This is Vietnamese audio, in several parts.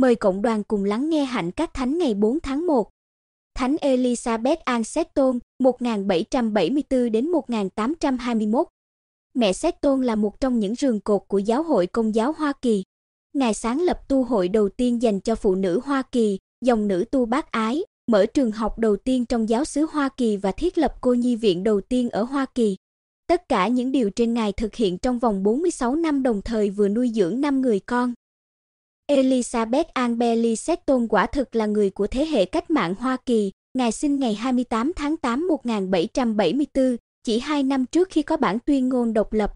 Mời cộng đoàn cùng lắng nghe hạnh các thánh ngày 4 tháng 1. Thánh Elizabeth Ann 1774 đến 1821. Mẹ Setton là một trong những rường cột của giáo hội Công giáo Hoa Kỳ. Ngài sáng lập tu hội đầu tiên dành cho phụ nữ Hoa Kỳ, dòng nữ tu bác ái, mở trường học đầu tiên trong giáo xứ Hoa Kỳ và thiết lập cô nhi viện đầu tiên ở Hoa Kỳ. Tất cả những điều trên ngài thực hiện trong vòng 46 năm đồng thời vừa nuôi dưỡng 5 người con. Elizabeth Ann Bailey quả thực là người của thế hệ cách mạng Hoa Kỳ, ngài sinh ngày 28 tháng 8 1774, chỉ 2 năm trước khi có bản tuyên ngôn độc lập.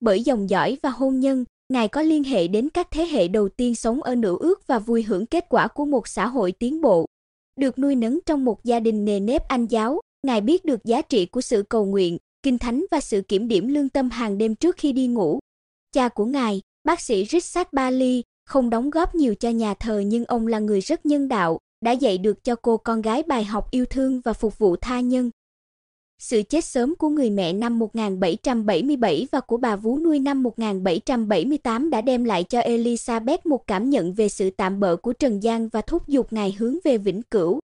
Bởi dòng dõi và hôn nhân, ngài có liên hệ đến các thế hệ đầu tiên sống ở nữ ước và vui hưởng kết quả của một xã hội tiến bộ. Được nuôi nấng trong một gia đình nề nếp anh giáo, ngài biết được giá trị của sự cầu nguyện, kinh thánh và sự kiểm điểm lương tâm hàng đêm trước khi đi ngủ. Cha của ngài, bác sĩ Richard Bailey, không đóng góp nhiều cho nhà thờ nhưng ông là người rất nhân đạo, đã dạy được cho cô con gái bài học yêu thương và phục vụ tha nhân. Sự chết sớm của người mẹ năm 1777 và của bà vú nuôi năm 1778 đã đem lại cho Elizabeth một cảm nhận về sự tạm bỡ của Trần gian và thúc giục ngài hướng về vĩnh cửu.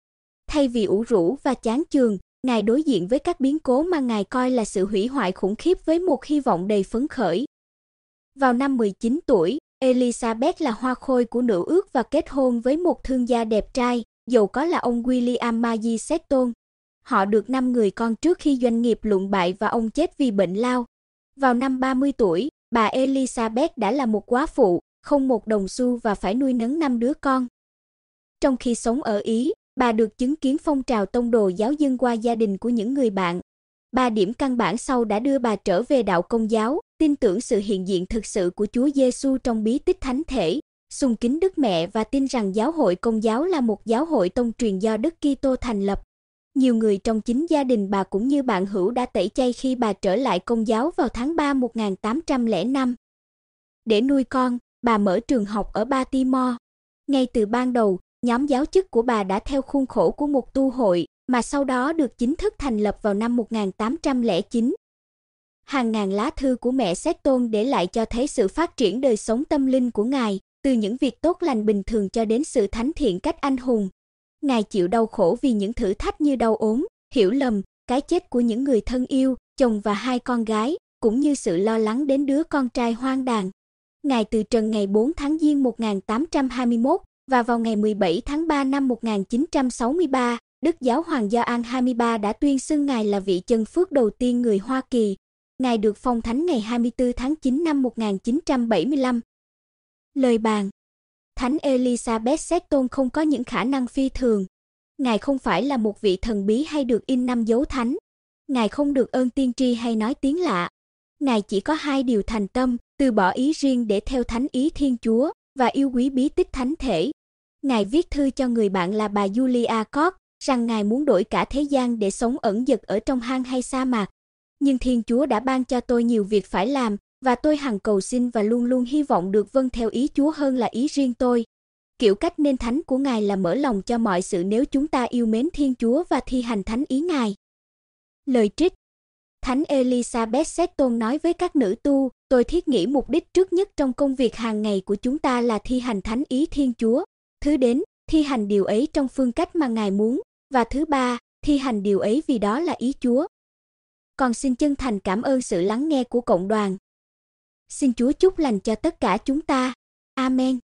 Thay vì ủ rũ và chán chường, ngài đối diện với các biến cố mà ngài coi là sự hủy hoại khủng khiếp với một hy vọng đầy phấn khởi. Vào năm 19 tuổi, Elizabeth là hoa khôi của nữ ước và kết hôn với một thương gia đẹp trai, dù có là ông William Maggi Seton. Họ được 5 người con trước khi doanh nghiệp lụng bại và ông chết vì bệnh lao. Vào năm 30 tuổi, bà Elizabeth đã là một quá phụ, không một đồng xu và phải nuôi nấng năm đứa con. Trong khi sống ở Ý, bà được chứng kiến phong trào tông đồ giáo dân qua gia đình của những người bạn, Ba điểm căn bản sau đã đưa bà trở về đạo công giáo, tin tưởng sự hiện diện thực sự của Chúa Giêsu trong bí tích thánh thể, sùng kính Đức Mẹ và tin rằng giáo hội công giáo là một giáo hội tông truyền do Đức Kitô thành lập. Nhiều người trong chính gia đình bà cũng như bạn hữu đã tẩy chay khi bà trở lại công giáo vào tháng 3 1805. Để nuôi con, bà mở trường học ở Baltimore. Ngay từ ban đầu, nhóm giáo chức của bà đã theo khuôn khổ của một tu hội, mà sau đó được chính thức thành lập vào năm 1809. Hàng ngàn lá thư của mẹ Xét Tôn để lại cho thấy sự phát triển đời sống tâm linh của ngài, từ những việc tốt lành bình thường cho đến sự thánh thiện cách anh hùng. Ngài chịu đau khổ vì những thử thách như đau ốm, hiểu lầm, cái chết của những người thân yêu, chồng và hai con gái, cũng như sự lo lắng đến đứa con trai hoang đàn. Ngài từ trần ngày 4 tháng Giêng 1821 và vào ngày 17 tháng 3 năm 1963, Đức Giáo Hoàng Gioan 23 đã tuyên xưng Ngài là vị chân phước đầu tiên người Hoa Kỳ. Ngài được phong thánh ngày 24 tháng 9 năm 1975. Lời bàn Thánh Elizabeth Seton không có những khả năng phi thường. Ngài không phải là một vị thần bí hay được in năm dấu thánh. Ngài không được ơn tiên tri hay nói tiếng lạ. Ngài chỉ có hai điều thành tâm, từ bỏ ý riêng để theo thánh ý Thiên Chúa và yêu quý bí tích thánh thể. Ngài viết thư cho người bạn là bà Julia Cork, rằng ngài muốn đổi cả thế gian để sống ẩn dật ở trong hang hay sa mạc. Nhưng Thiên Chúa đã ban cho tôi nhiều việc phải làm và tôi hằng cầu xin và luôn luôn hy vọng được vâng theo ý Chúa hơn là ý riêng tôi. Kiểu cách nên thánh của ngài là mở lòng cho mọi sự nếu chúng ta yêu mến Thiên Chúa và thi hành thánh ý ngài. Lời trích Thánh Elizabeth seton nói với các nữ tu, tôi thiết nghĩ mục đích trước nhất trong công việc hàng ngày của chúng ta là thi hành thánh ý Thiên Chúa. Thứ đến, thi hành điều ấy trong phương cách mà Ngài muốn, và thứ ba, thi hành điều ấy vì đó là ý Chúa. Còn xin chân thành cảm ơn sự lắng nghe của cộng đoàn. Xin Chúa chúc lành cho tất cả chúng ta. Amen.